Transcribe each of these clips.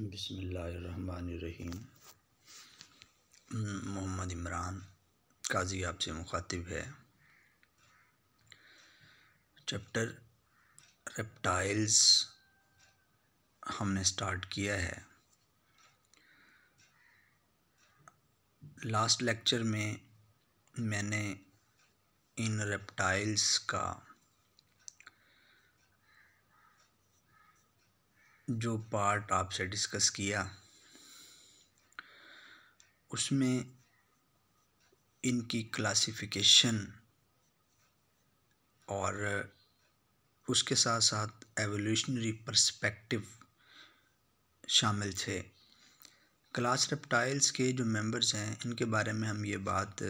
बसमीम मोहम्मद इमरान काजी आपसे मुखातिब है चैप्टर रेप्टाइल्स हमने स्टार्ट किया है लास्ट लेक्चर में मैंने इन रेप्टाइल्स का जो पार्ट आपसे डिस्कस किया उसमें इनकी क्लासिफिकेशन और उसके साथ साथ एवोल्यूशनरी पर्सपेक्टिव शामिल थे क्लास रेप्टाइल्स के जो मेंबर्स हैं इनके बारे में हम ये बात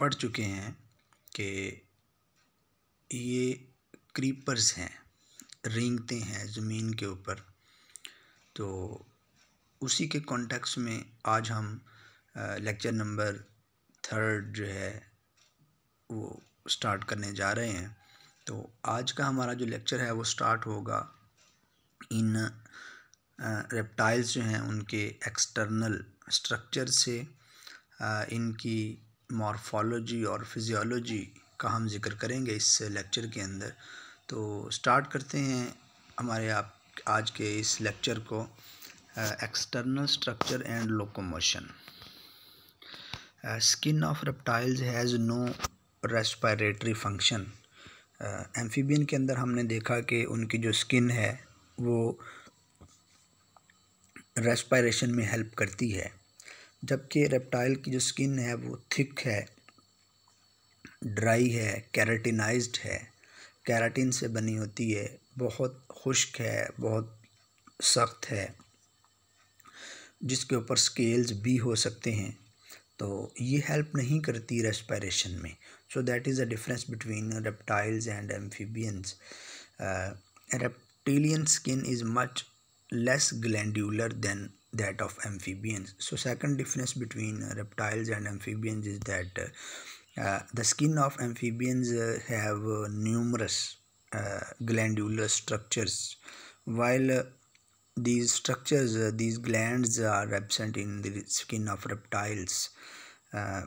पढ़ चुके हैं कि ये क्रीपर्स हैं रेंगते हैं ज़मीन के ऊपर तो उसी के कॉन्टेक्स्ट में आज हम लेक्चर नंबर थर्ड जो है वो स्टार्ट करने जा रहे हैं तो आज का हमारा जो लेक्चर है वो स्टार्ट होगा इन रेप्टाइल्स जो हैं उनके एक्सटर्नल स्ट्रक्चर से इनकी मॉर्फोलॉजी और फिजियोलॉजी का हम जिक्र करेंगे इस लेक्चर के अंदर तो स्टार्ट करते हैं हमारे आप आज के इस लेक्चर को external structure and locomotion skin of reptiles has no respiratory function amphibian के अंदर हमने देखा कि उनकी जो स्किन है वो रेस्पायरेशन में हेल्प करती है जबकि रेप्टाइल की जो स्किन है वो थिक है ड्राई है कैरेटिनाइज्ड है कैराटीन से बनी होती है बहुत खुश्क है बहुत सख्त है जिसके ऊपर स्केल्स भी हो सकते हैं तो ये हेल्प नहीं करती रेस्पिरेशन में so that is a difference between reptiles and amphibians reptilian skin is much less glandular than that of amphibians so second difference between reptiles and amphibians is that Uh, the skin of amphibians uh, have uh, numerous glandular structures while these structures uh, these glands are absent in the skin of reptiles uh,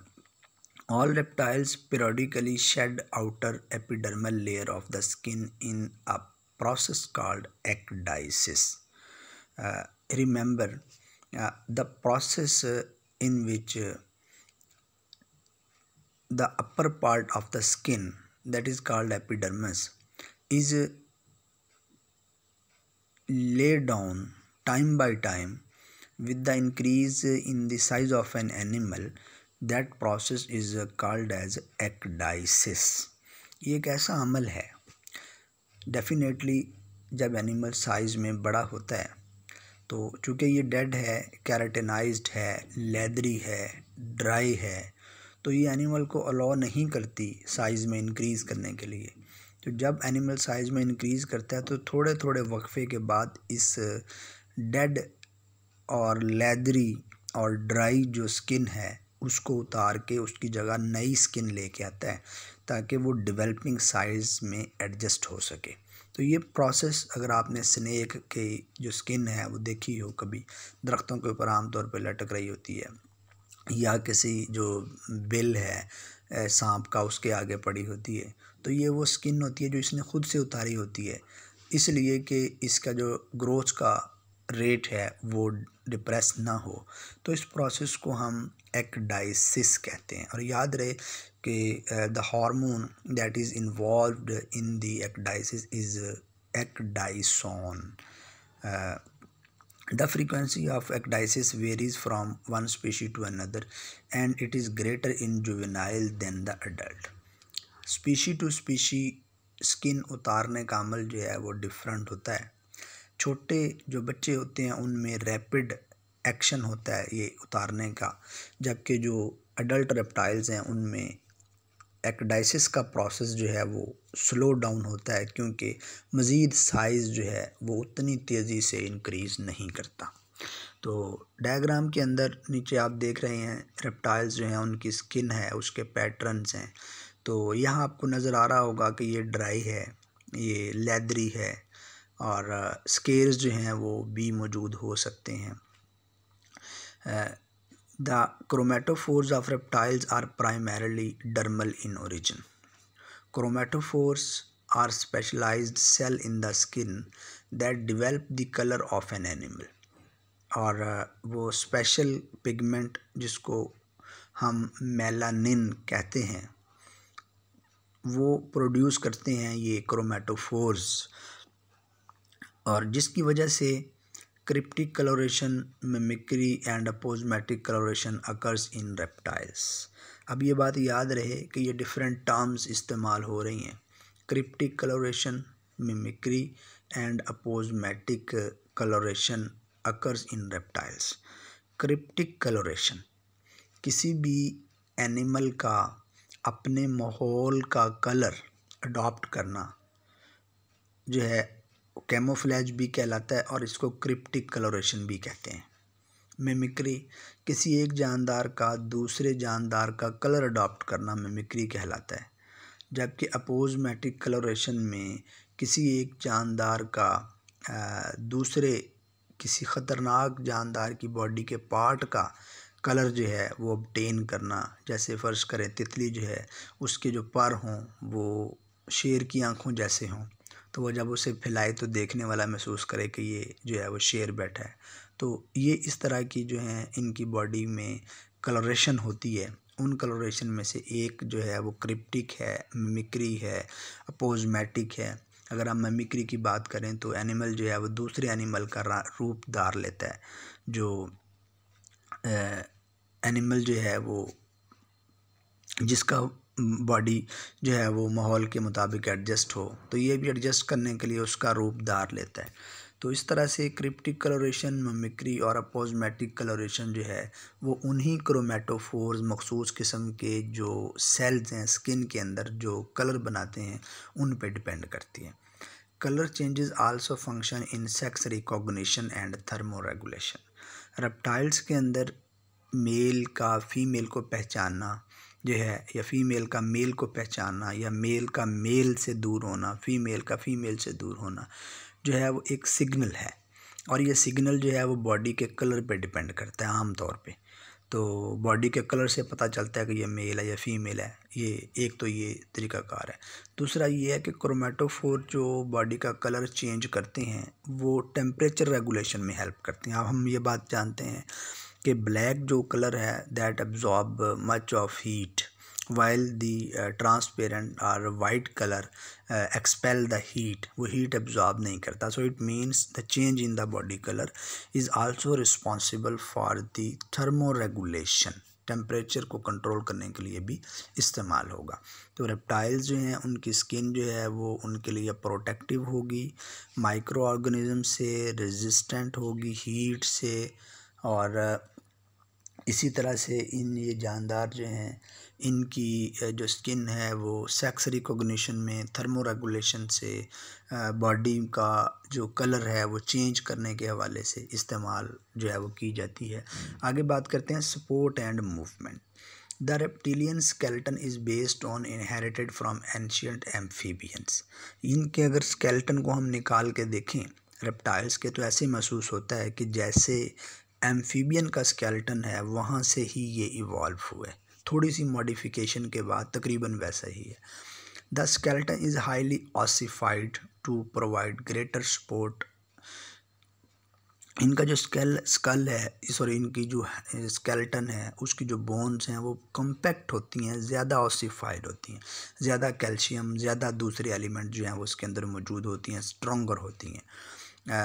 all reptiles periodically shed outer epidermal layer of the skin in a process called ecdysis uh, remember the process in which the upper part of the skin that is called epidermis is laid down time by time with the increase in the size of an animal that process is called as ecdysis ये एक ऐसा अमल है definitely जब animal size में बड़ा होता है तो चूँकि ये डेड है कैरेटिनाइज्ड है लेदरी है ड्राई है तो ये एनिमल को अलाउ नहीं करती साइज़ में इंक्रीज़ करने के लिए तो जब एनिमल साइज़ में इंक्रीज़ करता है तो थोड़े थोड़े वक्फ़े के बाद इस डेड uh, और लेदरी और ड्राई जो स्किन है उसको उतार के उसकी जगह नई स्किन लेके आता है ताकि वो डेवलपिंग साइज़ में एडजस्ट हो सके तो ये प्रोसेस अगर आपने स्नेक की जो स्किन है वो देखी हो कभी दरख्तों के ऊपर आमतौर पर लटक रही होती है या किसी जो बिल है सांप का उसके आगे पड़ी होती है तो ये वो स्किन होती है जो इसने ख़ुद से उतारी होती है इसलिए कि इसका जो ग्रोथ का रेट है वो डिप्रेस ना हो तो इस प्रोसेस को हम एक्डाइसिस कहते हैं और याद रहे कि the hormone that is involved in the ecdysis is ecdysone The frequency of ecdysis varies from one species to another and it is greater in juvenile than the adult. Species to species skin उतारने का अमल जो है वो different होता है छोटे जो बच्चे होते हैं उनमें रैपिड एक्शन होता है ये उतारने का जबकि जो अडल्ट रेप्टाइल्स हैं उनमें एक्डाइसिस का प्रोसेस जो है वो स्लो डाउन होता है क्योंकि मज़ीद साइज़ जो है वो उतनी तेज़ी से इनक्रीज़ नहीं करता तो डायग्राम के अंदर नीचे आप देख रहे हैं रेप्टाइल्स जो हैं उनकी स्किन है उसके पैटर्न्स हैं तो यहाँ आपको नज़र आ रहा होगा कि ये ड्राई है ये लेदरी है और स्केर्स जो हैं वो भी मौजूद हो सकते हैं the chromatophores of reptiles are primarily dermal in origin chromatophores are specialize cell in the skin that develop the colour of an animal और uh, वो स्पेशल पिगमेंट जिसको हम मेलानिन कहते हैं वो प्रोड्यूस करते हैं ये क्रोमेटोफोर्स और जिसकी वजह से cryptic coloration mimicry and aposematic coloration occurs in reptiles अब ये बात याद रहे कि ये डिफरेंट टर्म्स इस्तेमाल हो रही हैं cryptic coloration mimicry and aposematic coloration occurs in reptiles cryptic coloration किसी भी एनिमल का अपने माहौल का कलर अडॉप्ट करना जो है कैमोफ्लेज भी कहलाता है और इसको क्रिप्टिक कलोरेशन भी कहते हैं मिमिक्री किसी एक जानदार का दूसरे जानदार का कलर अडॉप्ट करना मिमिक्री कहलाता है जबकि अपोजमेटिक कलोरेशन में किसी एक जानदार का दूसरे किसी ख़तरनाक जानदार की बॉडी के पार्ट का कलर जो है वो अपटेन करना जैसे फर्श करें तितली जो है उसके जो पर हों वो शेर की आँखों जैसे हों तो वो जब उसे फैलाए तो देखने वाला महसूस करे कि ये जो है वो शेर बैठा है तो ये इस तरह की जो हैं इनकी बॉडी में कलरेशन होती है उन कलरेशन में से एक जो है वो क्रिप्टिक है मिमिक्री है अपोजमेटिक है अगर हम मिमिक्री की बात करें तो एनिमल जो है वो दूसरे एनिमल का रूप धार लेता है जो एनिमल जो है वो जिसका बॉडी जो है वो माहौल के मुताबिक एडजस्ट हो तो ये भी एडजस्ट करने के लिए उसका रूप धार लेता है तो इस तरह से क्रिप्टिक कलोरेशन ममिक्री और अपोजमेटिक कलोरेशन जो है वो उन्हीं क्रोमेटोफोर्स मखसूस किस्म के जो सेल्स हैं स्किन के अंदर जो कलर बनाते हैं उन पर डिपेंड करती है colour changes also function in sex recognition and thermoregulation reptiles के अंदर मेल का फीमेल को पहचानना जो है या फीमेल का मेल को पहचानना या मेल का मेल से दूर होना फीमेल का फीमेल से दूर होना जो है वो एक सिग्नल है और ये सिग्नल जो है वो बॉडी के कलर पे डिपेंड करता है आम तौर पे तो बॉडी के कलर से पता चलता है कि ये मेल है या फीमेल है ये एक तो ये तरीकाकार है दूसरा ये है कि क्रोमेटोफोर जो बॉडी का कलर चेंज करते हैं वो टेम्परेचर रेगुलेशन में हेल्प करते हैं अब हम ये बात जानते हैं कि ब्लैक जो कलर है that absorb much of heat while the uh, transparent or white color uh, expel the heat वो heat absorb नहीं करता so it means the change in the body color is also responsible for the thermoregulation temperature को control करने के लिए भी इस्तेमाल होगा तो रेप्टाइल्स जो हैं उनकी स्किन जो है वो उनके लिए प्रोटेक्टिव होगी माइक्रो ऑर्गेनिज्म से रेजिस्टेंट होगी हीट से और इसी तरह से इन ये जानदार जो हैं इनकी जो स्किन है वो सेक्स रिकॉग्निशन में थर्मो रेगुलेशन से बॉडी का जो कलर है वो चेंज करने के हवाले से इस्तेमाल जो है वो की जाती है आगे बात करते हैं support and movement the reptilian skeleton is based on inherited from ancient amphibians इनके अगर स्केल्टन को हम निकाल के देखें रेप्टाइल्स के तो ऐसे महसूस होता है कि जैसे एम्फीबियन का स्केल्टन है वहाँ से ही ये इवॉल्व हुए थोड़ी सी मॉडिफिकेशन के बाद तकरीबन वैसा ही है the skeleton is highly ossified to provide greater support इनका जो स्केल स्कल है सॉरी इनकी जो स्केलेटन है उसकी जो बोन्स हैं वो कम्पैक्ट होती हैं ज़्यादा ऑसिफाइड होती हैं ज़्यादा कैल्शियम ज़्यादा दूसरे एलिमेंट जो हैं वो उसके अंदर मौजूद होती हैं स्ट्रॉगर होती हैं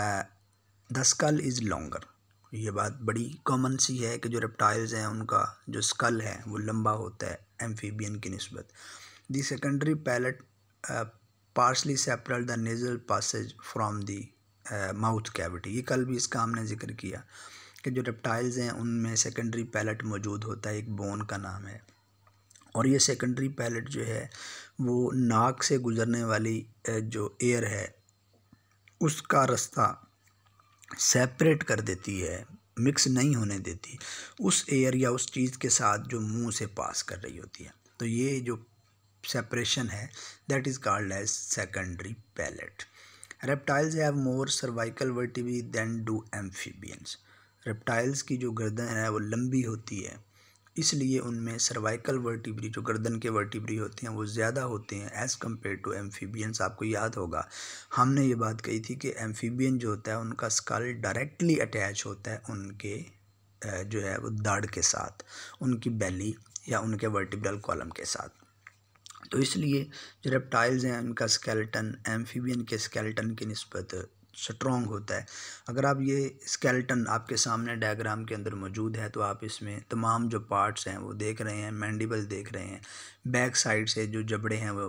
द स्कल इज़ लॉन्गर ये बात बड़ी कॉमन सी है कि जो रेप्टाइल्स हैं उनका जो स्कल है वो लंबा होता है एम्फीबियन की नस्बत the secondary palate partially separates the nasal passages from the mouth cavity ये कल भी इसका हमने जिक्र किया कि जो रेप्टाइल्स हैं उनमें सेकेंडरी पैलेट मौजूद होता है एक बोन का नाम है और ये सेकेंडरी पैलेट जो है वो नाक से गुज़रने वाली uh, जो एयर है उसका रास्ता सेपरेट कर देती है मिक्स नहीं होने देती उस एयर या उस चीज़ के साथ जो मुंह से पास कर रही होती है तो ये जो सेपरेशन है that is called as secondary palate reptiles have more cervical vertebrae than do amphibians reptiles की जो गर्दन है वो लंबी होती है इसलिए उनमें सर्वाइकल वर्टिब्री जो गर्दन के वर्टिब्री होते हैं वो ज़्यादा होते हैं एज़ कम्पेयर टू एम्फीबियंस आपको याद होगा हमने ये बात कही थी कि एम्फीबियन जो होता है उनका स्कल डायरेक्टली अटैच होता है उनके जो है वो दाढ़ के साथ उनकी बेली या उनके वर्टिब्रल कॉलम के साथ तो इसलिए जो रेप्टाइल्स हैं उनका स्केलेटन एम्फीबियन के स्केलेटन की नस्बत स्ट्रॉन्ग होता है अगर आप ये स्केल्टन आपके सामने डायग्राम के अंदर मौजूद है तो आप इसमें तमाम जो पार्ट्स हैं वो देख रहे हैं मैंडिबल देख रहे हैं बैक साइड से जो जबड़े हैं वो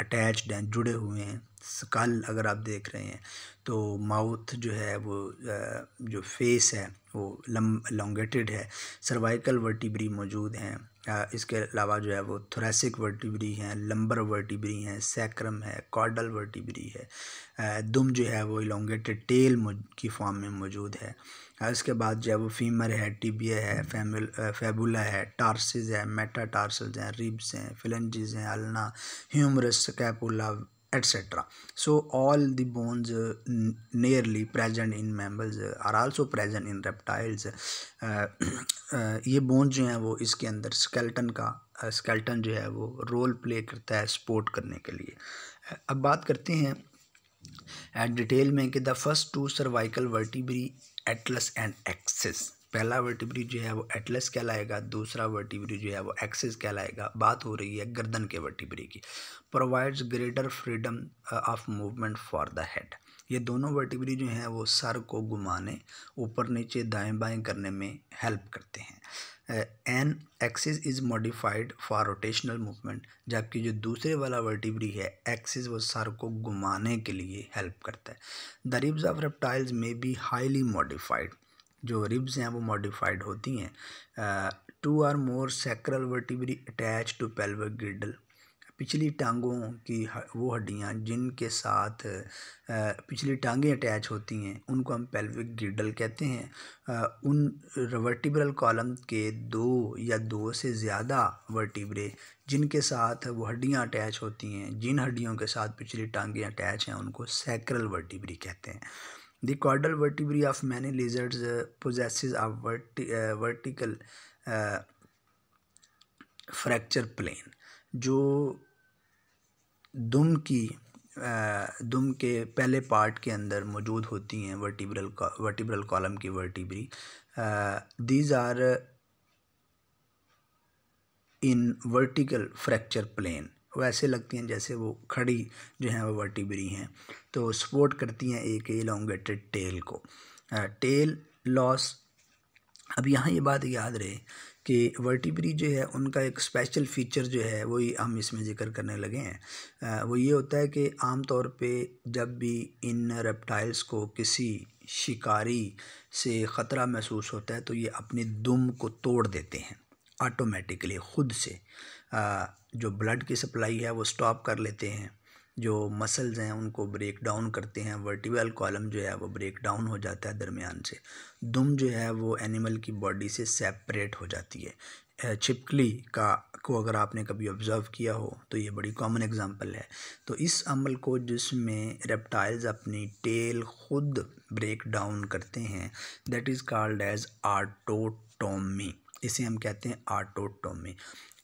अटैच्ड हैं जुड़े हुए हैं स्कल अगर आप देख रहे हैं तो माउथ जो है वो जो फेस है वो लम लॉन्गेटेड है सर्वाइकल वर्टिब्री मौजूद हैं इसके अलावा जो है वो थोरेसिक वर्टिब्री हैं लंबर वर्टिब्री हैं सैक्रम है कॉर्डल वर्टिब्री है दुम जो है वो इलोंगेटेड टेल की फॉर्म में मौजूद है इसके बाद जो है वो फीमर है टिबिया है फैमुल फेबुला है टारसिस है मेटा मेटाटार्सल्स हैं रिब्स हैं फिलंजिज हैं ulna humerus scapula etc so all the bones uh, nearly present in mammals uh, are also present in reptiles uh, ये bones जो हैं वो इसके अंदर skeleton का skeleton जो है वो role play करता है sport करने के लिए अब बात करते हैं डिटेल में कि the first two cervical vertebrae atlas and axis पहला वर्टिब्री जो है वो एटलस कहलाएगा दूसरा वर्टिब्री जो है वो एक्सिस कहलाएगा बात हो रही है गर्दन के वर्टिब्री की provides greater freedom of movement for the head ये दोनों वर्टिब्री जो हैं वो सर को घुमाने ऊपर नीचे दाएं बाएं करने में हेल्प करते हैं an axis is modified for rotational movement जबकि जो दूसरे वाला वर्टिब्री है एक्सिस वो सर को घुमाने के लिए हेल्प करता है द रिब्स ऑफ रेप्टाइल्स में बी हाईली मॉडिफाइड जो रिब्स हैं वो मॉडिफाइड होती हैं two or more sacral vertebrae attach to pelvic girdle पिछली टांगों की वो हड्डियाँ जिनके साथ पिछली टांगें अटैच होती हैं उनको हम पेल्विक गिडल कहते हैं उन वर्टिब्रल कॉलम के दो या दो से ज़्यादा वर्टिब्रे जिनके साथ वो हड्डियाँ अटैच होती हैं जिन हड्डियों के साथ पिछली टांगें अटैच हैं उनको सैक्रल वर्टिब्री कहते हैं The caudal vertebrae of many lizards uh, possesses a verti uh, vertical uh, fracture plane जो दुम की दुम के पहले पार्ट के अंदर मौजूद होती हैं वर्टिब्रल वर्टिब्रल कॉलम की vertebrae these are in vertical fracture plane वैसे लगती हैं जैसे वो खड़ी जो हैं वो वर्टिब्री हैं तो सपोर्ट करती हैं एक एलोंगेटेड टेल को टेल लॉस अब यहाँ ये बात याद रहे कि वर्टिब्री जो है उनका एक स्पेशल फीचर जो है वही हम इसमें जिक्र करने लगे हैं वो ये होता है कि आम तौर पे जब भी इन रेप्टाइल्स को किसी शिकारी से ख़तरा महसूस होता है तो ये अपने दुम को तोड़ देते हैं ऑटोमेटिकली ख़ुद से जो ब्लड की सप्लाई है वो स्टॉप कर लेते हैं जो मसल्स हैं उनको ब्रेक डाउन करते हैं वर्टिबल कॉलम जो है वो ब्रेक डाउन हो जाता है दरमियान से दुम जो है वो एनिमल की बॉडी से सेपरेट हो जाती है छिपकली का को अगर आपने कभी ऑब्ज़र्व किया हो तो ये बड़ी कॉमन एग्जांपल है तो इस अमल को जिसमें रेप्टाइल्स अपनी टेल खुद ब्रेक डाउन करते हैं that is called as autotomy इसे हम कहते हैं autotomy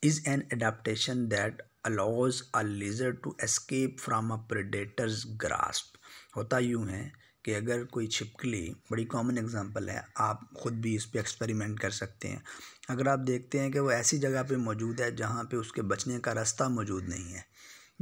is an adaptation that allows a lizard to escape from a predator's grasp होता यूँ है कि अगर कोई छिपकली बड़ी कॉमन एग्जांपल है आप ख़ुद भी इस पर एक्सपेरिमेंट कर सकते हैं अगर आप देखते हैं कि वो ऐसी जगह पे मौजूद है जहाँ पे उसके बचने का रास्ता मौजूद नहीं है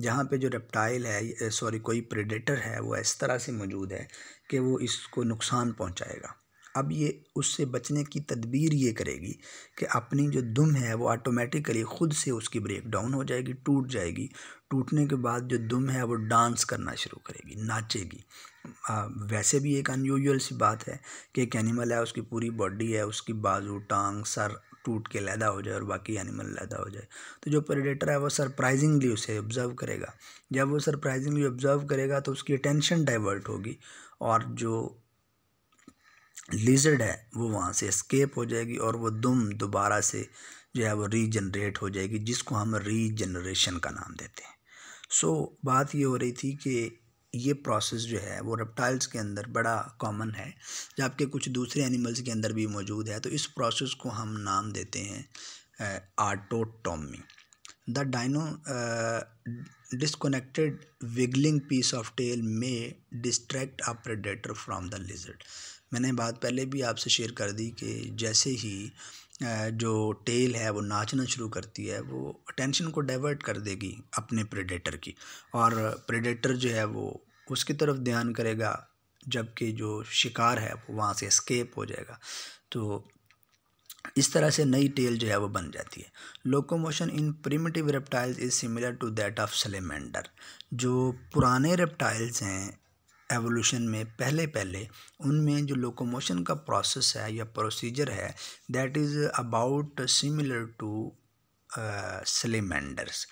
जहाँ पे जो रेप्टाइल है सॉरी कोई प्रेडेटर है वो इस तरह से मौजूद है कि वो इसको नुकसान पहुँचाएगा अब ये उससे बचने की तदबीर ये करेगी कि अपनी जो दुम है वो ऑटोमेटिकली ख़ुद से उसकी ब्रेक डाउन हो जाएगी टूट जाएगी टूटने के बाद जो दुम है वो डांस करना शुरू करेगी नाचेगी आ, वैसे भी एक अनयूजल सी बात है कि एक एनिमल है उसकी पूरी बॉडी है उसकी बाजू टांग सर टूट के लैदा हो जाए और बाकी एनिमल लैदा हो जाए तो जो प्रेडेटर है वो सरप्राइजिंगली उसे ऑब्ज़र्व करेगा जब वो सरप्राइजिंगली ऑब्ज़र्व करेगा तो उसकी अटेंशन डाइवर्ट होगी और जो लिज़र्ड है वो वहाँ से स्केप हो जाएगी और वो दुम दोबारा से जो है वो रीजनरेट हो जाएगी जिसको हम रीजनरेशन का नाम देते हैं सो so, बात ये हो रही थी कि ये प्रोसेस जो है वो रेप्टाइल्स के अंदर बड़ा कॉमन है जबकि कुछ दूसरे एनिमल्स के अंदर भी मौजूद है तो इस प्रोसेस को हम नाम देते हैं autotomy the dino disconnected wiggling piece of tail may distract a predator from the lizard मैंने बात पहले भी आपसे शेयर कर दी कि जैसे ही जो टेल है वो नाचना शुरू करती है वो अटेंशन को डाइवर्ट कर देगी अपने प्रेडेटर की और प्रेडेटर जो है वो उसकी तरफ ध्यान करेगा जबकि जो शिकार है वो वहाँ से स्केप हो जाएगा तो इस तरह से नई टेल जो है वो बन जाती है locomotion in primitive reptiles is similar to that of salamander जो पुराने रेप्टाइल्स हैं एवोल्यूशन में पहले पहले उनमें जो लोकोमोशन का प्रोसेस है या प्रोसीजर है that is about similar to salamanders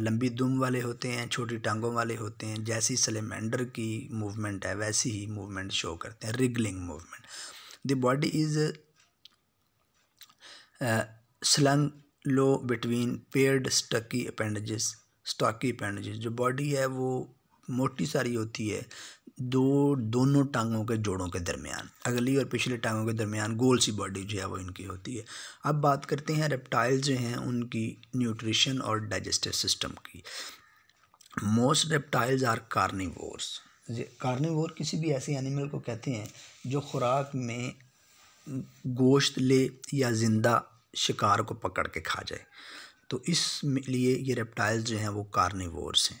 लंबी दुम वाले होते हैं छोटी टांगों वाले होते हैं जैसी सलेमेंडर की मूवमेंट है वैसी ही मूवमेंट शो करते हैं wriggling movement the body is slung low between paired stocky appendages stocky appendages जो बॉडी है वो मोटी सारी होती है दो दोनों टांगों के जोड़ों के दरमियान अगली और पिछली टांगों के दरमियान गोल सी बॉडी जो है वो इनकी होती है अब बात करते हैं रेप्टाइल जो हैं उनकी न्यूट्रिशन और डाइजेस्टिव सिस्टम की most reptiles are carnivores carnivore किसी भी ऐसे एनिमल को कहते हैं जो खुराक में गोश्त ले या ज़िंदा शिकार को पकड़ के खा जाए तो इस लिए ये रेप्टाइल्स जो हैं वो कार्निवोर्स हैं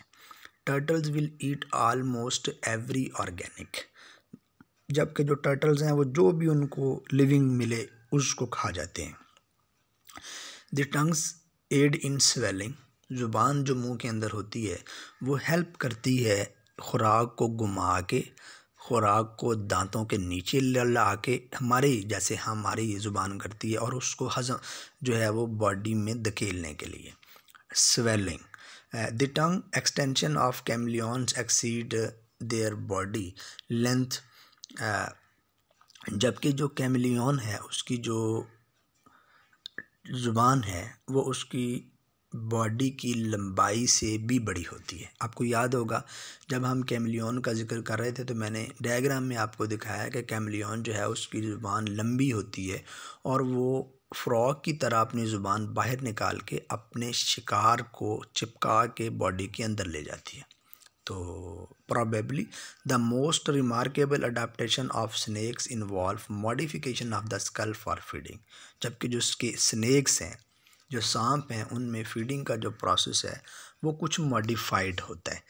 turtles will eat almost every organic जबकि जो टर्टल्स हैं वो जो भी उनको लिविंग मिले उसको खा जाते हैं the tongues aid in swallowing ज़ुबान जो मुंह के अंदर होती है वो हेल्प करती है खुराक को घुमा के खुराक को दांतों के नीचे ला के हमारे जैसे हमारी ज़ुबान करती है और उसको हजम जो है वो बॉडी में धकेलने के लिए swallowing the tongue extension of chameleons exceed their body length जबकि जो कैमलियन है उसकी जो ज़ुबान है वो उसकी बॉडी की लंबाई से भी बड़ी होती है आपको याद होगा जब हम कैमलियन का जिक्र कर रहे थे तो मैंने डायग्राम में आपको दिखाया कि कैमलियन जो है उसकी ज़ुबान लंबी होती है और वो फ्रॉक की तरह अपनी ज़ुबान बाहर निकाल के अपने शिकार को चिपका के बॉडी के अंदर ले जाती है तो probably the most remarkable adaptation of snakes involve modification of the skull for feeding जबकि जो उसके स्नैक्स हैं जो सांप हैं उनमें फीडिंग का जो प्रोसेस है वो कुछ मॉडिफाइड होता है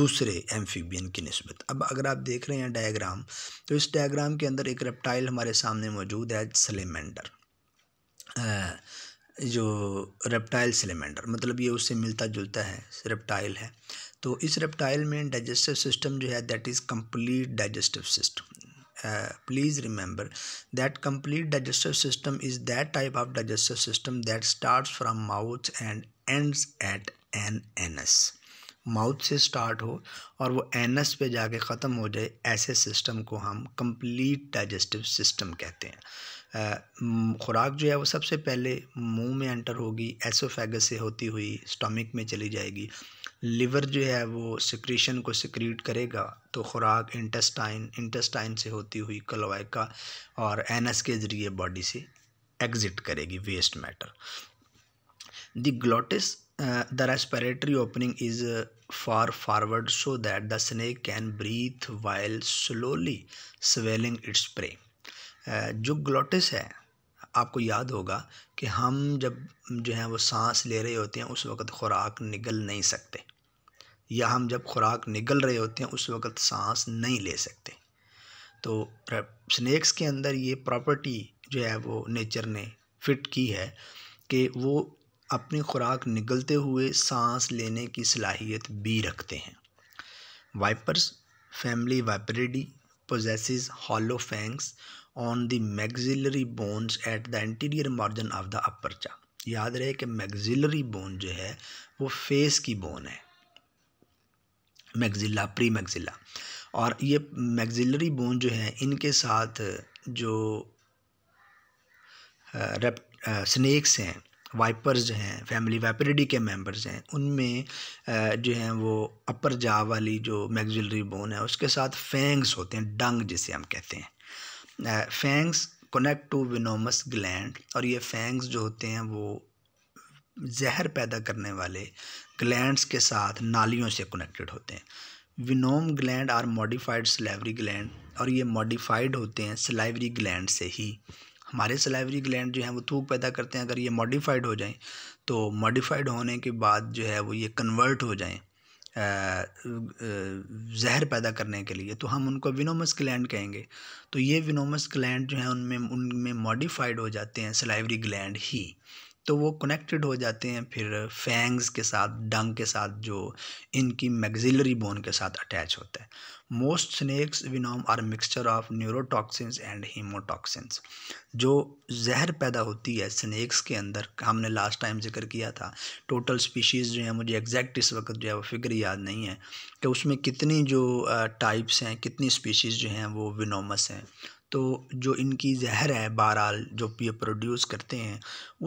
दूसरे एम्फीबियन की नस्बत अब अगर आप देख रहे हैं डायग्राम तो इस डायग्राम के अंदर एक रेप्टाइल हमारे सामने मौजूद है सलेमेंडर जो रेप्टाइल सिलेमेंडर मतलब ये उससे मिलता जुलता है रेप्टाइल है तो इस रेप्टाइल में डाइजेस्टिव सिस्टम जो है that is complete digestive system please remember that complete digestive system is that type of digestive system that start from mouth and and at an anus mouth से start हो और वो S पे जाके ख़त्म हो जाए ऐसे सिस्टम को हम कंप्लीट डाइजेस्टिव सिस्टम कहते हैं खुराक जो है वो सबसे पहले मुंह में एंटर होगी एसोफेगस से होती हुई स्टमक में चली जाएगी लिवर जो है वो सिक्रीशन को सिक्रीट करेगा तो खुराक इंटेस्टाइन इंटेस्टाइन से होती हुई कलवाइका और एनस के ज़रिए बॉडी से एग्ज़िट करेगी waste matter the glottis the respiratory opening is far forward so that the snake can breathe while slowly swallowing its prey जो ग्लोटिस है आपको याद होगा कि हम जब जो है वो सांस ले रहे होते हैं उस वक़्त ख़ुराक निगल नहीं सकते या हम जब खुराक निगल रहे होते हैं उस वक़्त सांस नहीं ले सकते तो स्नैक्स के अंदर ये प्रॉपर्टी जो है वो नेचर ने फिट की है कि वो अपनी खुराक निगलते हुए सांस लेने की सलाहियत भी रखते हैं vipers family viperidae possesses hollow fangs on the maxillary bones at the interior margin of the upper jaw याद रहे कि मैगजिलरी बोन जो है वो फेस की बोन है मैगजिला प्री मैगजिला और ये मैगजिलरी बोन जो है इनके साथ जो रेप स्नैक्स हैं वाइपर्स जो हैं फैमिली वाइपरिडी के मेंबर्स हैं उनमें जो हैं वो अपर जा वाली जो मैगजिलरी बोन है उसके साथ फेंग्स होते हैं डंग जिसे हम कहते हैं fangs connect to venomous gland और ये फैंग्स जो होते हैं वो जहर पैदा करने वाले ग्लैंड्स के साथ नालियों से कनेक्टेड होते हैं venom gland are modified salivary gland और ये मॉडिफाइड होते हैं सलाइवरी ग्लैंड से ही हमारे सलाइवरी ग्लैंड जो हैं वो थूक पैदा करते हैं अगर ये मॉडिफाइड हो जाएं तो मॉडिफाइड होने के बाद जो है वो ये कन्वर्ट हो जाएं जहर पैदा करने के लिए तो हम उनको विनोमस ग्लैंड कहेंगे तो ये विनोमस ग्लैंड जो है उनमें उनमें मॉडिफाइड हो जाते हैं सलाइवरी ग्लैंड ही तो वो कनेक्टेड हो जाते हैं फिर फैंग्स के साथ डंग के साथ जो इनकी मैगजिलरी बोन के साथ अटैच होता है most snakes venom are mixture of neurotoxins and hemotoxins जो जहर पैदा होती है स्नैक्स के अंदर हमने लास्ट टाइम जिक्र किया था टोटल स्पीशीज़ जो है मुझे एग्जैक्ट इस वक्त जो है वो फिक्र याद नहीं है कि उसमें कितनी जो टाइप्स हैं कितनी स्पीशीज़ जो हैं वो विनोमस हैं तो जो इनकी जहर है बहरहाल जो ये प्रोड्यूस करते हैं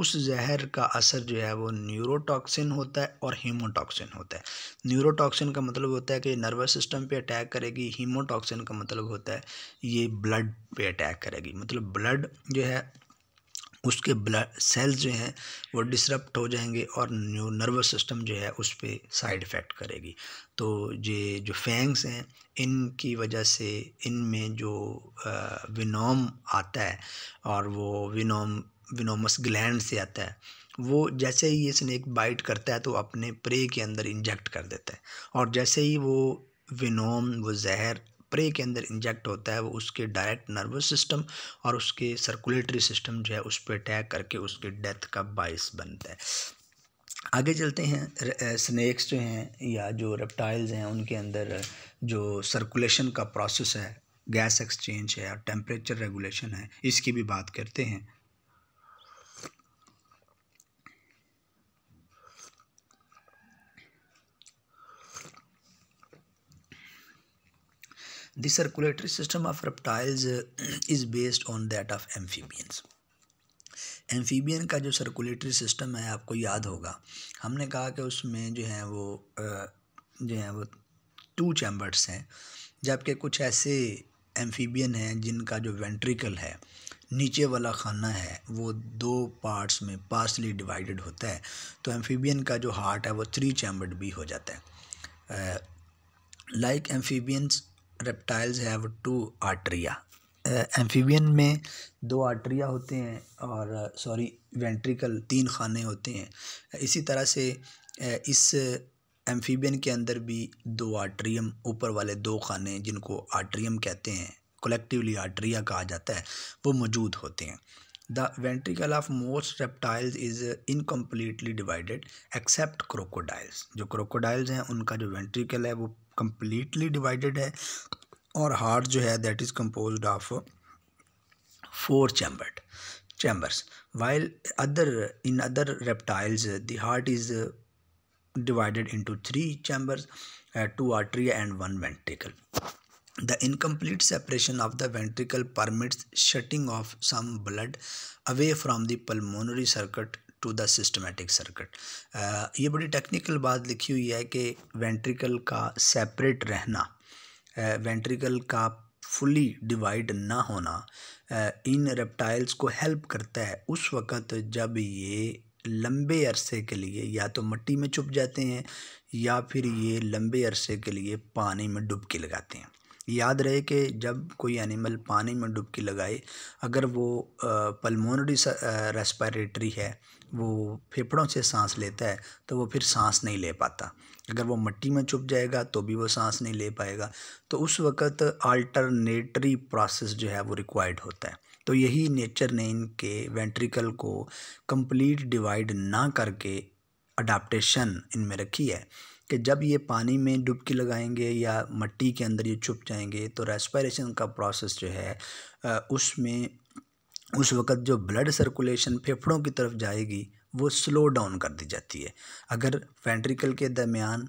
उस जहर का असर जो है वो न्यूरोटॉक्सिन होता है और हीमोटॉक्सिन होता है न्यूरोटॉक्सिन का मतलब होता है कि नर्वस सिस्टम पे अटैक करेगी हीमोटॉक्सिन का मतलब होता है ये ब्लड पे अटैक करेगी मतलब ब्लड जो है उसके ब्लड सेल्स जो हैं वो डिसरप्ट हो जाएंगे और न्यू नर्वस सिस्टम जो है उस पर साइड इफ़ेक्ट करेगी तो ये जो फैंग्स हैं इनकी वजह से इनमें जो विनोम आता है और वो विनोम विनोमस ग्लैंड से आता है वो जैसे ही ये स्नैक बाइट करता है तो अपने प्रे के अंदर इंजेक्ट कर देता है और जैसे ही वो विनोम वो जहर स्प्रे के अंदर इंजेक्ट होता है वो उसके डायरेक्ट नर्वस सिस्टम और उसके सर्कुलेटरी सिस्टम जो है उस पर अटैक करके उसके डेथ का बायस बनता है आगे चलते हैं स्नैक्स जो हैं या जो रेप्टाइल्स हैं उनके अंदर जो सर्कुलेशन का प्रोसेस है गैस एक्सचेंज है और टेम्परेचर रेगुलेशन है इसकी भी बात करते हैं The circulatory system of reptiles uh, is based on that of amphibians. Amphibian का जो सर्कुलेटरी सिस्टम है आपको याद होगा हमने कहा कि उसमें जो है वो uh, जो है वो टू चैम्बर्स हैं जबकि कुछ ऐसे एम्फीबियन हैं जिनका जो वेंट्रिकल है नीचे वाला खाना है वो दो पार्ट्स में पार्सली डिवाइडेड होता है तो एम्फीबियन का जो हार्ट है वो थ्री चैम्बर्ड भी हो जाता है like uh, amphibians reptiles have two atria amphibian में दो आर्ट्रिया होते हैं और सॉरी uh, वेंट्रिकल तीन खाने होते हैं इसी तरह से uh, इस एम्फीबियन के अंदर भी दो आर्ट्रियम ऊपर वाले दो खाने जिनको आर्ट्रियम कहते हैं कलेक्टिवली आर्ट्रिया कहा जाता है वो मौजूद होते हैं the ventricle of most reptiles is incompletely divided except crocodiles जो क्रोकोडाइल्स हैं उनका जो वेंट्रिकल है वो कंप्लीटली डिवाइडेड है और हार्ट जो है that is compose of four chambered chambers while other in other reptiles the heart is divided into three chambers two atria and one ventricle the incomplete separation of the ventricle permits shunting of some blood away from the pulmonary circuit to the systematic circuit ये बड़ी technical बात लिखी हुई है कि ventricle का separate रहना ventricle का फुली डिवाइड ना होना इन रेप्टाइल्स को हेल्प करता है उस वक़्त जब ये लंबे अरसे के लिए या तो मिट्टी में छुप जाते हैं या फिर ये लंबे अरसे के लिए पानी में डुबकी लगाते हैं याद रहे कि जब कोई एनिमल पानी में डुबकी लगाए अगर वो पल्मोनरी रेस्पायरेटरी है वो फेफड़ों से सांस लेता है तो वो फिर सांस नहीं ले पाता अगर वो मिट्टी में छुप जाएगा तो भी वो सांस नहीं ले पाएगा तो उस वक्त अल्टरनेटरी प्रोसेस जो है वो रिक्वायर्ड होता है तो यही नेचर ने इनके वेंट्रिकल को कंप्लीट डिवाइड ना करके अडाप्टेशन इनमें रखी है कि जब ये पानी में डुबकी लगाएंगे या मट्टी के अंदर ये छुप जाएंगे तो रेस्पिरेशन का प्रोसेस जो है उसमें उस वक़्त जो ब्लड सर्कुलेशन फेफड़ों की तरफ जाएगी वो स्लो डाउन कर दी जाती है अगर वेंट्रिकल के दरमियान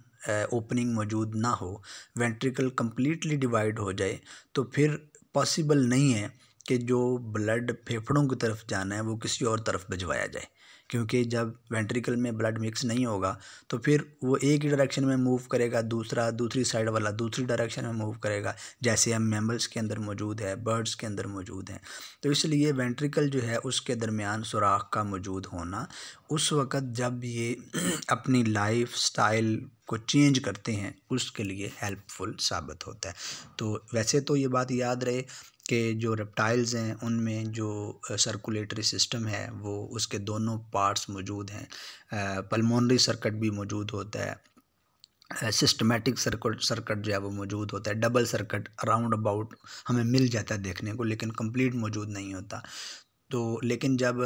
ओपनिंग मौजूद ना हो वेंट्रिकल कम्प्लीटली डिवाइड हो जाए तो फिर पॉसिबल नहीं है कि जो ब्लड फेफड़ों की तरफ जाना है वो किसी और तरफ भिजवाया जाए क्योंकि जब वेंट्रिकल में ब्लड मिक्स नहीं होगा तो फिर वो एक ही डायरेक्शन में मूव करेगा दूसरा दूसरी साइड वाला दूसरी डायरेक्शन में मूव करेगा जैसे हम मेमल्स के अंदर मौजूद है बर्ड्स के अंदर मौजूद हैं तो इसलिए वेंट्रिकल जो है उसके दरमियान सुराख का मौजूद होना उस वक़्त जब ये अपनी लाइफ स्टाइल को चेंज करते हैं उसके लिए हेल्पफुल साबित होता है तो वैसे तो ये बात याद रहे के जो रेप्टाइल्स हैं उनमें जो सर्कुलेटरी सिस्टम है वो उसके दोनों पार्ट्स मौजूद हैं पलमोनरी सर्कट भी मौजूद होता है सिस्टमेटिक सर्कट सर्कट जो है वो मौजूद होता है डबल सर्कट अराउंड अबाउट हमें मिल जाता है देखने को लेकिन कंप्लीट मौजूद नहीं होता तो लेकिन जब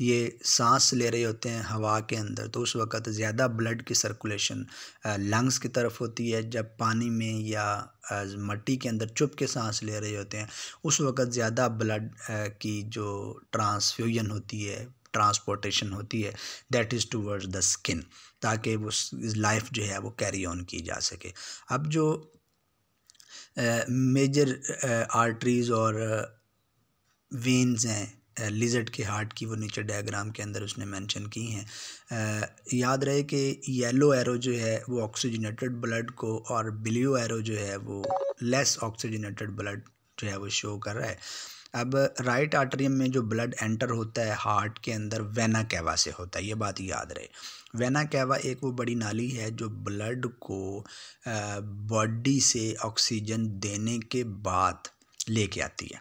ये सांस ले रहे होते हैं हवा के अंदर तो उस वक़्त ज़्यादा ब्लड की सर्कुलेशन लंग्स की तरफ होती है जब पानी में या मट्टी के अंदर चुप के सांस ले रहे होते हैं उस वक़्त ज़्यादा ब्लड की जो ट्रांसफ्यूजन होती है ट्रांसपोर्टेशन होती है that is towards the skin ताकि वो लाइफ जो है वो कैरी ऑन की जा सके अब जो मेजर आर्टरीज़ और वेंस हैं लिजट के हार्ट की वो नीचे डायग्राम के अंदर उसने मेंशन की हैं याद रहे कि येलो एरो जो है वो ऑक्सीजनेटेड ब्लड को और ब्लू एरो जो है वो लेस ऑक्सीजनेटेड ब्लड जो है वो शो कर रहा है अब राइट आर्टरियम में जो ब्लड एंटर होता है हार्ट के अंदर वेना कैवा से होता है ये बात याद रहे वेना कैवा एक वो बड़ी नाली है जो ब्लड को बॉडी से ऑक्सीजन देने के बाद लेके आती है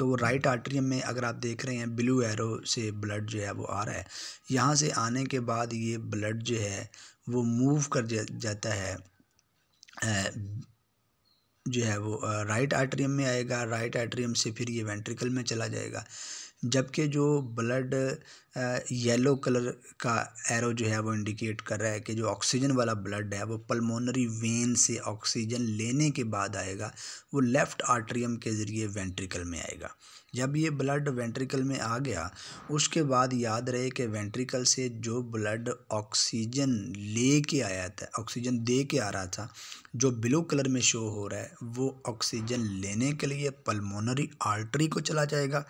तो वो राइट आर्ट्रियम में अगर आप देख रहे हैं ब्लू एरो से ब्लड जो है वो आ रहा है यहाँ से आने के बाद ये ब्लड जो है वो मूव कर जाता है जो है वो राइट आर्ट्रियम में आएगा राइट आर्ट्रियम से फिर ये वेंट्रिकल में चला जाएगा जबकि जो ब्लड येलो कलर का एरो जो है वो इंडिकेट कर रहा है कि जो ऑक्सीजन वाला ब्लड है वो पल्मोनरी वेन से ऑक्सीजन लेने के बाद आएगा वो लेफ़्ट आर्ट्रियम के ज़रिए वेंट्रिकल में आएगा जब ये ब्लड वेंट्रिकल में आ गया उसके बाद याद रहे कि वेंट्रिकल से जो ब्लड ऑक्सीजन ले के आया था ऑक्सीजन दे के आ रहा था जो ब्लू कलर में शो हो रहा है वो ऑक्सीजन लेने के लिए पल्मोनरी आर्टरी को चला जाएगा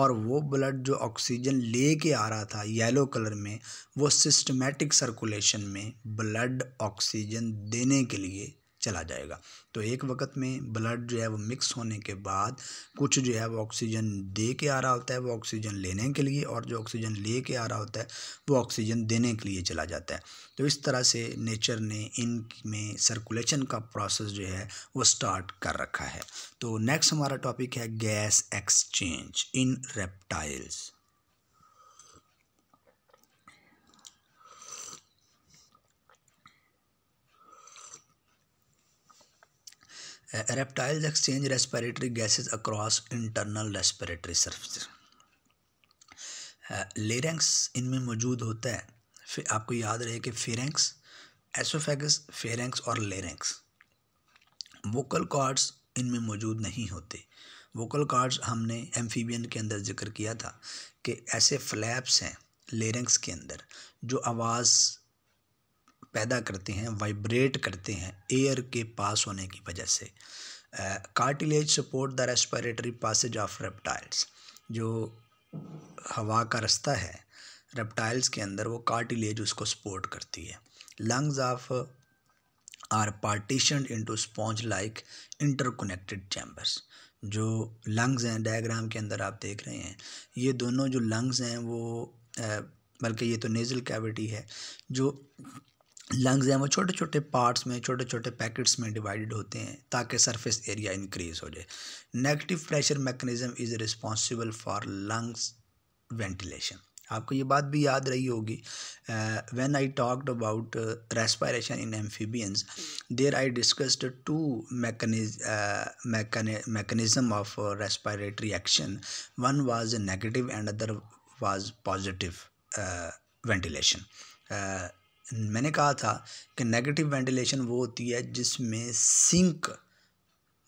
और वो ब्लड जो ऑक्सीजन लेके आ रहा था येलो कलर में वो सिस्टमेटिक सर्कुलेशन में ब्लड ऑक्सीजन देने के लिए चला जाएगा तो एक वक्त में ब्लड जो है वो मिक्स होने के बाद कुछ जो है वो ऑक्सीजन दे के आ रहा होता है वो ऑक्सीजन लेने के लिए और जो ऑक्सीजन ले के आ रहा होता है वो ऑक्सीजन देने के लिए चला जाता है तो इस तरह से नेचर ने इन में सर्कुलेशन का प्रोसेस जो है वो स्टार्ट कर रखा है तो नेक्स्ट हमारा टॉपिक है gas exchange in reptiles reptiles exchange respiratory gases across internal respiratory surface larynx इनमें मौजूद होता है फिर आपको याद रहे कि फेरेंक्स एसोफेगस फेरेंक्स और लेरेंक्स वोकल कॉर्ड्स इनमें मौजूद नहीं होते वोकल कॉर्ड्स हमने एम्फीबियन के अंदर जिक्र किया था कि ऐसे फ्लैप्स हैं लेरेंक्स के अंदर जो आवाज़ पैदा करते हैं वाइब्रेट करते हैं एयर के पास होने की वजह से cartilage support the respiratory passage of reptiles जो हवा का रास्ता है रेप्टाइल्स के अंदर वो कार्टिलेज उसको सपोर्ट करती है lungs of are partition into sponge like interconnected chambers जो लंग्स हैं डायग्राम के अंदर आप देख रहे हैं ये दोनों जो लंग्स हैं वो बल्कि ये तो नेज़ल कैविटी है जो लंग्स हैं वो छोटे छोटे पार्ट्स में छोटे छोटे पैकेट्स में डिवाइडेड होते हैं ताकि सरफेस एरिया इंक्रीज हो जाए negative pressure mechanism is responsible for lungs ventilation आपको ये बात भी याद रही होगी when I talked about respiration in amphibians there I discussed two mechanism of respiratory action one was negative and other was positive ventilation मैंने कहा था कि नेगेटिव वेंटिलेशन वो होती है जिसमें सिंक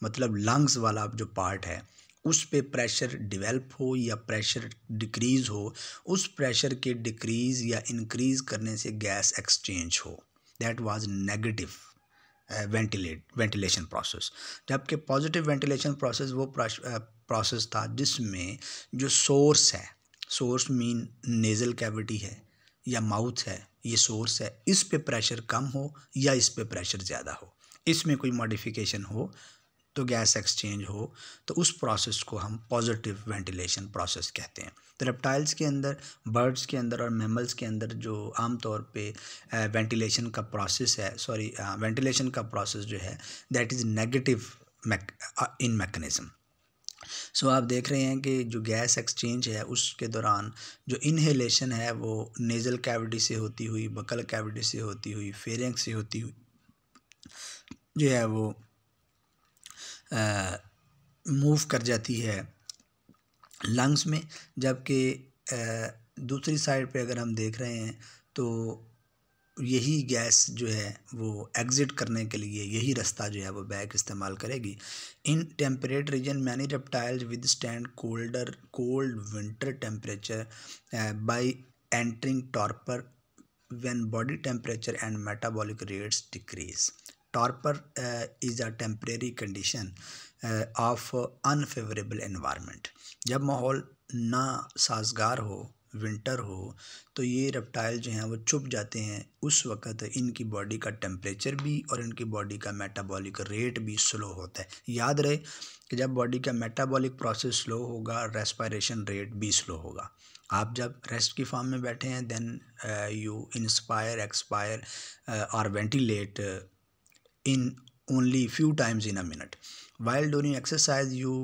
मतलब लंग्स वाला जो पार्ट है उस पे प्रेशर डिवेल्प हो या प्रेशर डिक्रीज़ हो उस प्रेशर के डिक्रीज़ या इंक्रीज़ करने से गैस एक्सचेंज हो that was negative ventilate ventilation process जबकि पॉजिटिव वेंटिलेशन प्रोसेस वो प्रोसेस uh, था जिसमें जो सोर्स है सोर्स मीन नेज़ल कैविटी है या माउथ है ये सोर्स है इस पे प्रेशर कम हो या इस पे प्रेशर ज़्यादा हो इसमें कोई मॉडिफिकेशन हो तो गैस एक्सचेंज हो तो उस प्रोसेस को हम पॉजिटिव वेंटिलेशन प्रोसेस कहते हैं तो रेप्टाइल्स के अंदर बर्ड्स के अंदर और मेमल्स के अंदर जो आम तौर पे वेंटिलेशन का प्रोसेस है सॉरी वेंटिलेशन का प्रोसेस जो है that is negative in mechanism so आप देख रहे हैं कि जो गैस एक्सचेंज है उसके दौरान जो इनहेलेशन है वो नेज़ल कैविटी से होती हुई बकल कैविटी से होती हुई फेरेंग से होती हुई जो है वो मूव कर जाती है लंग्स में जबकि दूसरी साइड पे अगर हम देख रहे हैं तो यही गैस जो है वो एग्ज़िट करने के लिए यही रास्ता जो है वो बैग इस्तेमाल करेगी in temperate region many reptiles withstand colder cold winter temperature by entering torpor when body temperature and metabolic rates decrease torpor is a temporary condition of unfavourable environment जब माहौल ना साजगार हो विंटर हो तो ये reptile जो हैं वो चुप जाते हैं उस वक्त इनकी बॉडी का टेम्परेचर भी और इनकी बॉडी का मेटाबॉलिक रेट भी स्लो होता है याद रहे कि जब बॉडी का मेटाबॉलिक प्रोसेस स्लो होगा रेस्पायरेशन रेट भी स्लो होगा आप जब रेस्ट की फॉर्म में बैठे हैं देन यू इंस्पायर एक्सपायर और ventilate in only few times in a minute wild during exercise you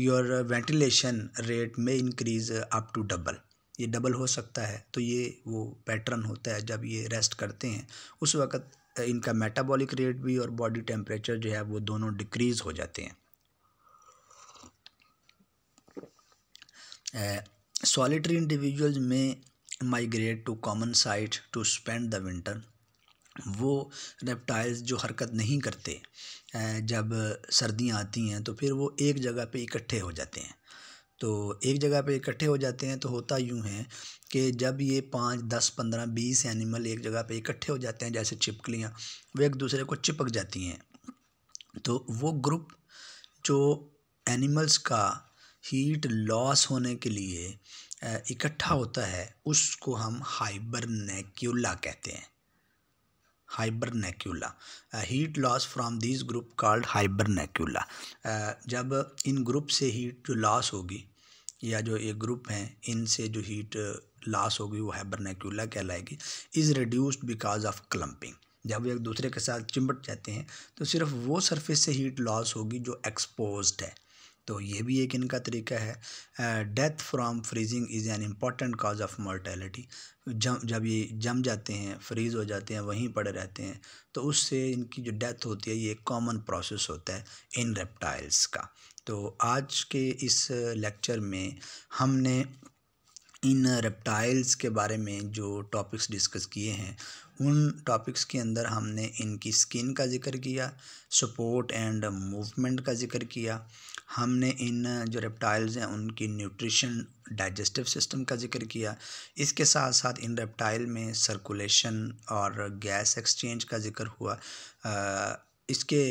your ventilation rate में इंक्रीज अप टू डबल ये डबल हो सकता है तो ये वो पैटर्न होता है जब ये रेस्ट करते हैं उस वक्त इनका मेटाबॉलिक रेट भी और बॉडी टेम्परेचर जो है वो दोनों डिक्रीज़ हो जाते हैं सॉलिटरी इंडिविजुअल्स में migrate to common site to spend the winter वो रेप्टाइल्स जो हरकत नहीं करते जब सर्दियाँ आती हैं तो फिर वो एक जगह पे इकट्ठे हो जाते हैं तो एक जगह पे इकट्ठे हो जाते हैं तो होता यूँ है कि जब ये पाँच दस पंद्रह बीस एनिमल एक जगह पे इकट्ठे हो जाते हैं जैसे छिपकलियाँ वे एक दूसरे को चिपक जाती हैं तो वो ग्रुप जो एनिमल्स का हीट लॉस होने के लिए इकट्ठा होता है उसको हम हाइबरनेक्यूला कहते हैं hibernacula heat loss from this group called hibernacula जब इन ग्रुप से हीट जो लॉस होगी या जो ये ग्रुप हैं इनसे जो हीट लॉस होगी वो हाइबरनेक्यूला कहलाएगी is reduced because of clumping जब वो एक दूसरे के साथ चिमट जाते हैं तो सिर्फ वो सरफेस से हीट लॉस होगी जो एक्सपोज है तो ये भी एक इनका तरीका है death from freezing is an important cause of mortality जम जब ये जम जाते हैं फ्रीज़ हो जाते हैं वहीं पड़े रहते हैं तो उससे इनकी जो डेथ होती है ये एक कॉमन प्रोसेस होता है इन रेप्टाइल्स का तो आज के इस लेक्चर में हमने इन रेप्टाइल्स के बारे में जो टॉपिक्स डिस्कस किए हैं उन टॉपिक्स के अंदर हमने इनकी स्किन का जिक्र किया सपोर्ट एंड मूवमेंट का जिक्र किया हमने इन जो रेप्टाइल्स हैं उनकी न्यूट्रिशन डाइजेस्टिव सिस्टम का जिक्र किया इसके साथ साथ इन रेप्टाइल में सर्कुलेशन और गैस एक्सचेंज का जिक्र हुआ इसके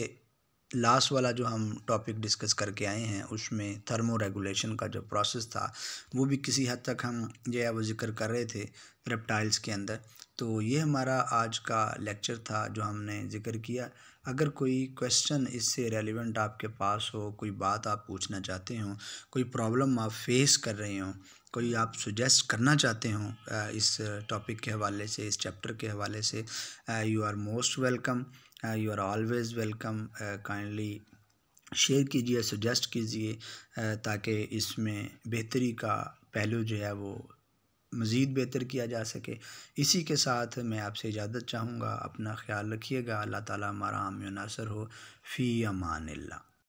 लास्ट वाला जो हम टॉपिक डिस्कस करके आए हैं उसमें थर्मो रेगुलेशन का जो प्रोसेस था वो भी किसी हद तक हम जो है वो जिक्र कर रहे थे रेप्टाइल्स के अंदर तो ये हमारा आज का लेक्चर था जो हमने ज़िक्र किया अगर कोई क्वेश्चन इससे रेलिवेंट आपके पास हो कोई बात आप पूछना चाहते हो कोई प्रॉब्लम आप फेस कर रहे हो कोई आप सुजेस्ट करना चाहते हो इस टॉपिक के हवाले से इस चैप्टर के हवाले से you are most welcome you are always welcome kindly share कीजिए सुजेस्ट कीजिए ताकि इसमें बेहतरी का पहलू जो है वो मज़ीद बेहतर किया जा सके इसी के साथ मैं आपसे इजाज़त चाहूँगा अपना ख्याल रखिएगा अल्लाह ताला हमारा आम नासर हो फ़ी अमान ला